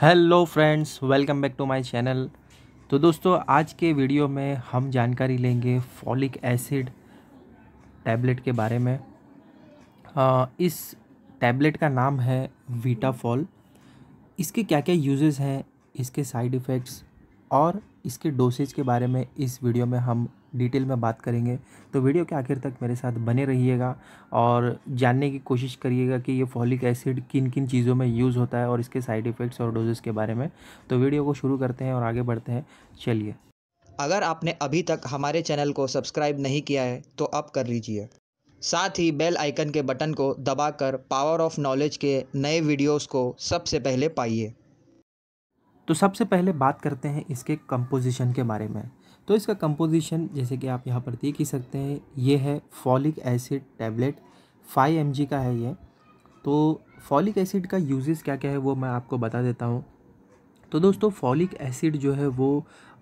hello friends welcome back to my channel तो दोस्तों आज के वीडियो में हम जानकारी लेंगे फॉलिक एसिड टैबलेट के बारे में आ, इस टैबलेट का नाम है वीटाफॉल इसके क्या क्या यूजेस हैं इसके साइड इफ़ेक्ट्स और इसके डोसेज के बारे में इस वीडियो में हम डिटेल में बात करेंगे तो वीडियो के आखिर तक मेरे साथ बने रहिएगा और जानने की कोशिश करिएगा कि ये फॉलिक एसिड किन किन चीज़ों में यूज़ होता है और इसके साइड इफ़ेक्ट्स और डोजेस के बारे में तो वीडियो को शुरू करते हैं और आगे बढ़ते हैं चलिए अगर आपने अभी तक हमारे चैनल को सब्सक्राइब नहीं किया है तो अब कर लीजिए साथ ही बेल आइकन के बटन को दबाकर पावर ऑफ नॉलेज के नए वीडियोस को सबसे पहले पाइए तो सबसे पहले बात करते हैं इसके कंपोजिशन के बारे में तो इसका कंपोजिशन जैसे कि आप यहाँ पर देख ही सकते हैं ये है folic acid tablet five M का है ये तो फॉलिक एसिड का यूजेस क्या क्या है वो मैं आपको बता देता हूँ तो दोस्तों फॉलिक एसिड जो है वो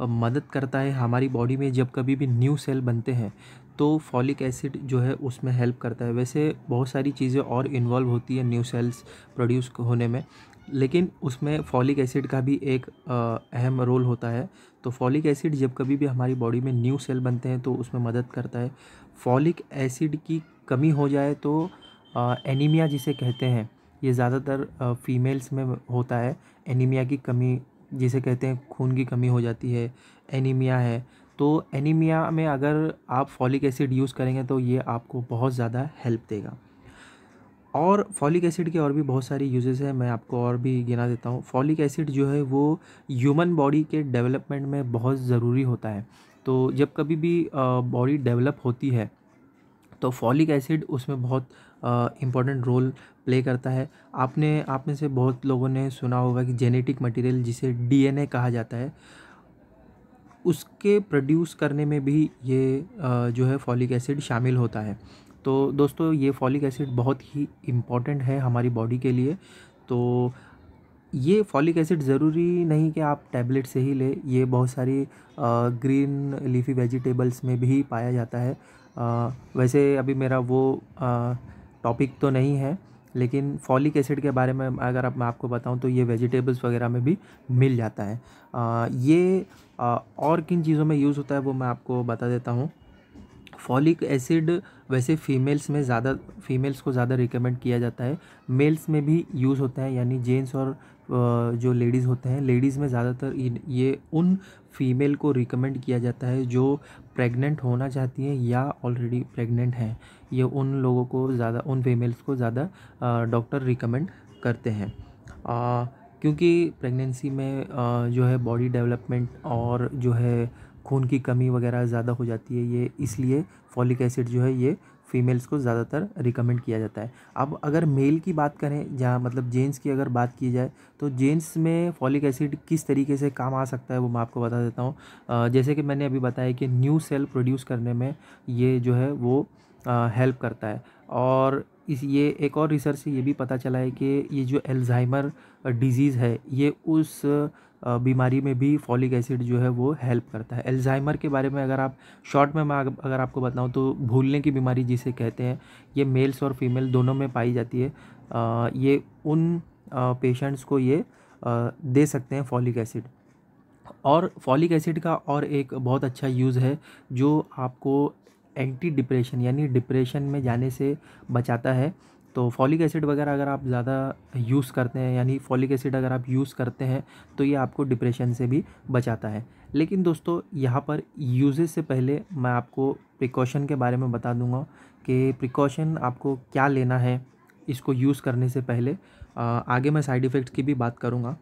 मदद करता है हमारी बॉडी में जब कभी भी न्यू सेल बनते हैं तो फॉलिक एसिड जो है उसमें हेल्प करता है वैसे बहुत सारी चीज़ें और इन्वॉल्व होती है न्यू सेल्स प्रोड्यूस होने में लेकिन उसमें फॉलिक एसिड का भी एक अहम रोल होता है तो फॉलिक एसिड जब कभी भी हमारी बॉडी में न्यू सेल बनते हैं तो उसमें मदद करता है फॉलिक एसिड की कमी हो जाए तो आ, एनीमिया जिसे कहते हैं ये ज़्यादातर फीमेल्स में होता है एनीमिया की कमी जिसे कहते हैं खून की कमी हो जाती है एनीमिया है तो एनीमिया में अगर आप फॉलिक एसिड यूज़ करेंगे तो ये आपको बहुत ज़्यादा हेल्प देगा और फॉलिक एसिड के और भी बहुत सारी यूजेस हैं मैं आपको और भी गिना देता हूँ फॉलिक एसिड जो है वो ह्यूमन बॉडी के डेवलपमेंट में बहुत ज़रूरी होता है तो जब कभी भी बॉडी डेवलप होती है तो फॉलिक एसिड उसमें बहुत इम्पॉर्टेंट रोल प्ले करता है आपने आप में से बहुत लोगों ने सुना होगा कि जेनेटिक मटेरियल जिसे डीएनए कहा जाता है उसके प्रोड्यूस करने में भी ये जो है फॉलिक एसिड शामिल होता है तो दोस्तों ये फॉलिक एसिड बहुत ही इम्पॉर्टेंट है हमारी बॉडी के लिए तो ये फॉलिक एसिड ज़रूरी नहीं कि आप टैबलेट से ही ले ये बहुत सारी ग्रीन लीफी वेजिटेबल्स में भी पाया जाता है आ, वैसे अभी मेरा वो टॉपिक तो नहीं है लेकिन फॉलिक एसिड के बारे में अगर आप मैं आपको बताऊं तो ये वेजिटेबल्स वगैरह में भी मिल जाता है आ, ये आ, और किन चीज़ों में यूज़ होता है वो मैं आपको बता देता हूँ फॉलिक एसिड वैसे फीमेल्स में ज़्यादा फीमेल्स को ज़्यादा रिकमेंड किया जाता है मेल्स में भी यूज़ होता है यानी जेंट्स और जो लेडीज़ होते हैं लेडीज़ में ज़्यादातर ये उन फीमेल को रिकमेंड किया जाता है जो प्रेग्नेंट होना चाहती हैं या ऑलरेडी प्रेग्नेंट हैं ये उन लोगों को ज़्यादा उन फीमेल्स को ज़्यादा डॉक्टर रिकमेंड करते हैं क्योंकि प्रेगनेंसी में जो है बॉडी डेवलपमेंट और जो है खून की कमी वगैरह ज़्यादा हो जाती है ये इसलिए फॉलिक एसिड जो है ये फीमेल्स को ज़्यादातर रिकमेंड किया जाता है अब अगर मेल की बात करें जहाँ मतलब जेंट्स की अगर बात की जाए तो जेंट्स में फॉलिक एसिड किस तरीके से काम आ सकता है वो मैं आपको बता देता हूँ जैसे कि मैंने अभी बताया कि न्यू सेल प्रोड्यूस करने में ये जो है वो हेल्प करता है और इस ये एक और रिसर्च से ये भी पता चला है कि ये जो एल्ज़ाइमर डिज़ीज़ है ये उस बीमारी में भी फॉलिक एसिड जो है वो हेल्प करता है एल्ज़ाइमर के बारे में अगर आप शॉर्ट में मैं अगर आपको बताऊं तो भूलने की बीमारी जिसे कहते हैं ये मेल्स और फीमेल दोनों में पाई जाती है ये उन पेशेंट्स को ये दे सकते हैं फॉलिक एसिड और फॉलिक एसिड का और एक बहुत अच्छा यूज़ है जो आपको एंटी डिप्रेशन यानी डिप्रेशन में जाने से बचाता है तो फॉलिक एसिड वगैरह अगर आप ज़्यादा यूज़ करते हैं यानी फॉलिक एसिड अगर आप यूज़ करते हैं तो ये आपको डिप्रेशन से भी बचाता है लेकिन दोस्तों यहाँ पर यूजेज से पहले मैं आपको प्रिकॉशन के बारे में बता दूँगा कि प्रिकॉशन आपको क्या लेना है इसको यूज़ करने से पहले आगे मैं साइड इफ़ेक्ट की भी बात करूँगा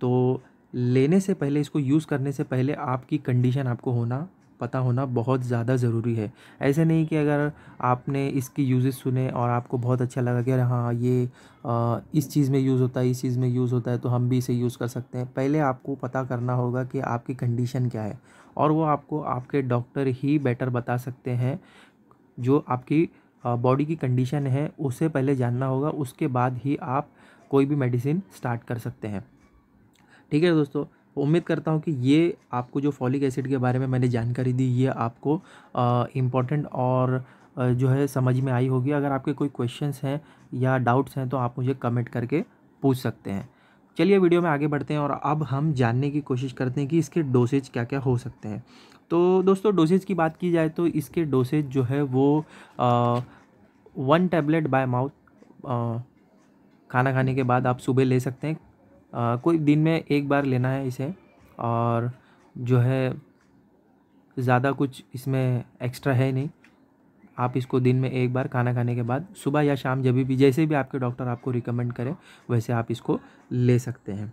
तो लेने से पहले इसको यूज़ करने से पहले आपकी कंडीशन आपको होना पता होना बहुत ज़्यादा ज़रूरी है ऐसे नहीं कि अगर आपने इसकी यूज़ सुने और आपको बहुत अच्छा लगा कि अरे हाँ ये आ, इस चीज़ में यूज़ होता है इस चीज़ में यूज़ होता है तो हम भी इसे यूज़ कर सकते हैं पहले आपको पता करना होगा कि आपकी कंडीशन क्या है और वो आपको आपके डॉक्टर ही बेटर बता सकते हैं जो आपकी बॉडी की कंडीशन है उसे पहले जानना होगा उसके बाद ही आप कोई भी मेडिसिन स्टार्ट कर सकते हैं ठीक है दोस्तों उम्मीद करता हूँ कि ये आपको जो फॉलिक एसिड के बारे में मैंने जानकारी दी ये आपको इम्पोर्टेंट और जो है समझ में आई होगी अगर आपके कोई क्वेश्चंस हैं या डाउट्स हैं तो आप मुझे कमेंट करके पूछ सकते हैं चलिए वीडियो में आगे बढ़ते हैं और अब हम जानने की कोशिश करते हैं कि इसके डोसेज क्या क्या हो सकते हैं तो दोस्तों डोसेज की बात की जाए तो इसके डोसेज जो है वो आ, वन टैबलेट बाय माउथ खाना खाने के बाद आप सुबह ले सकते हैं आ, कोई दिन में एक बार लेना है इसे और जो है ज़्यादा कुछ इसमें एक्स्ट्रा है नहीं आप इसको दिन में एक बार खाना खाने के बाद सुबह या शाम जब भी जैसे भी आपके डॉक्टर आपको रिकमेंड करें वैसे आप इसको ले सकते हैं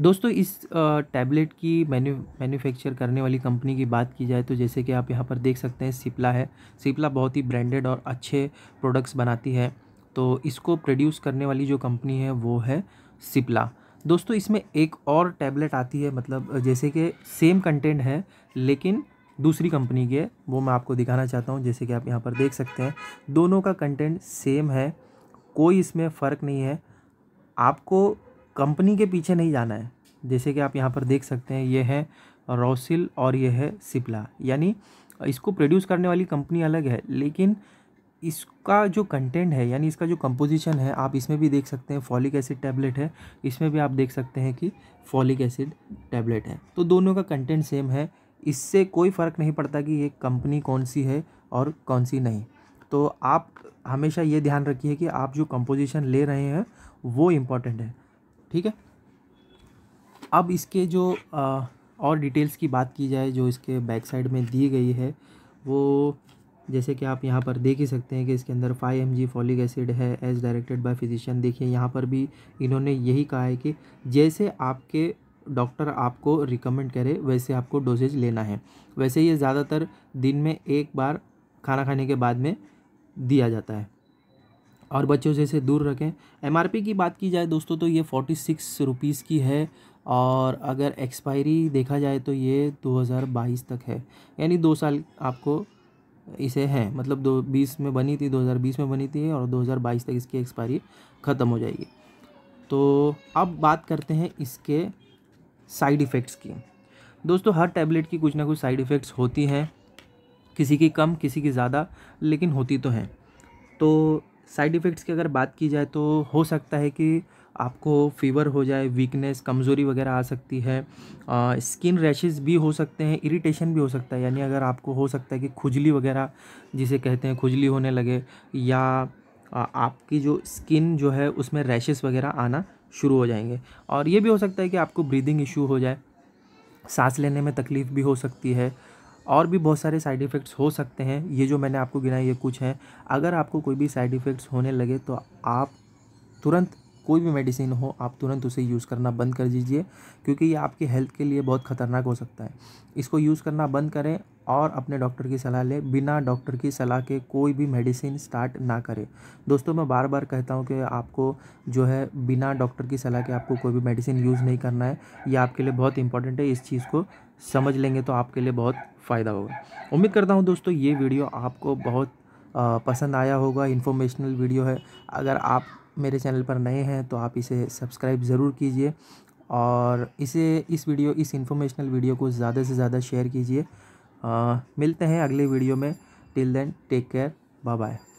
दोस्तों इस टैबलेट की मैन्यू मैन्यूफेक्चर करने वाली कंपनी की बात की जाए तो जैसे कि आप यहाँ पर देख सकते हैं सिप्ला है सिप्ला बहुत ही ब्रांडेड और अच्छे प्रोडक्ट्स बनाती है तो इसको प्रोड्यूस करने वाली जो कंपनी है वो है सिप्ला दोस्तों इसमें एक और टैबलेट आती है मतलब जैसे कि सेम कंटेंट है लेकिन दूसरी कंपनी की है वो मैं आपको दिखाना चाहता हूँ जैसे कि आप यहाँ पर देख सकते हैं दोनों का कंटेंट सेम है कोई इसमें फ़र्क नहीं है आपको कंपनी के पीछे नहीं जाना है जैसे कि आप यहाँ पर देख सकते हैं ये है रोसिल और ये है सिप्ला यानी इसको प्रोड्यूस करने वाली कंपनी अलग है लेकिन इसका जो कंटेंट है यानी इसका जो कंपोजिशन है आप इसमें भी देख सकते हैं फॉलिक एसिड टैबलेट है इसमें भी आप देख सकते हैं कि फॉलिक एसिड टैबलेट है तो दोनों का कंटेंट सेम है इससे कोई फ़र्क नहीं पड़ता कि ये कंपनी कौन सी है और कौन सी नहीं तो आप हमेशा ये ध्यान रखिए कि आप जो कंपोजिशन ले रहे हैं वो इम्पॉर्टेंट है ठीक है अब इसके जो आ, और डिटेल्स की बात की जाए जो इसके बैक साइड में दी गई है वो जैसे कि आप यहाँ पर देख ही सकते हैं कि इसके अंदर five M G folic acid है एज डायरेक्टेड बाय फिजिशियन देखिए यहाँ पर भी इन्होंने यही कहा है कि जैसे आपके डॉक्टर आपको रिकमेंड करे वैसे आपको डोजेज लेना है वैसे ये ज़्यादातर दिन में एक बार खाना खाने के बाद में दिया जाता है और बच्चों इसे दूर रखें एमआरपी की बात की जाए दोस्तों तो ये फोर्टी सिक्स रुपीज़ की है और अगर एक्सपायरी देखा जाए तो ये 2022 तक है यानी दो साल आपको इसे है मतलब दो बीस में बनी थी 2020 में बनी थी और 2022 तक इसकी एक्सपायरी ख़त्म हो जाएगी तो अब बात करते हैं इसके साइड इफ़ेक्ट्स की दोस्तों हर टैबलेट की कुछ ना कुछ साइड इफ़ेक्ट्स होती हैं किसी की कम किसी की ज़्यादा लेकिन होती तो हैं तो साइड इफ़ेक्ट्स की अगर बात की जाए तो हो सकता है कि आपको फीवर हो जाए वीकनेस कमज़ोरी वगैरह आ सकती है स्किन रैशेस भी हो सकते हैं इरिटेशन भी हो सकता है यानी अगर आपको हो सकता है कि खुजली वगैरह जिसे कहते हैं खुजली होने लगे या आपकी जो स्किन जो है उसमें रैशेस वगैरह आना शुरू हो जाएंगे और ये भी हो सकता है कि आपको ब्रीदिंग इशू हो जाए सांस लेने में तकलीफ़ भी हो सकती है और भी बहुत सारे साइड इफ़ेक्ट्स हो सकते हैं ये जो मैंने आपको गिनाए ये कुछ हैं अगर आपको कोई भी साइड इफ़ेक्ट्स होने लगे तो आप तुरंत कोई भी मेडिसिन हो आप तुरंत उसे यूज़ करना बंद कर दीजिए क्योंकि ये आपकी हेल्थ के लिए बहुत ख़तरनाक हो सकता है इसको यूज़ करना बंद करें और अपने डॉक्टर की सलाह लें बिना डॉक्टर की सलाह के कोई भी मेडिसिन स्टार्ट ना करें दोस्तों मैं बार बार कहता हूँ कि आपको जो है बिना डॉक्टर की सलाह के आपको कोई भी मेडिसिन यूज़ नहीं करना है ये आपके लिए बहुत इंपॉर्टेंट है इस चीज़ को समझ लेंगे तो आपके लिए बहुत फ़ायदा होगा उम्मीद करता हूँ दोस्तों ये वीडियो आपको बहुत पसंद आया होगा इन्फॉर्मेशनल वीडियो है अगर आप मेरे चैनल पर नए हैं तो आप इसे सब्सक्राइब ज़रूर कीजिए और इसे इस वीडियो इस इन्फॉर्मेशनल वीडियो को ज़्यादा से ज़्यादा शेयर कीजिए मिलते हैं अगले वीडियो में till then take care bye bye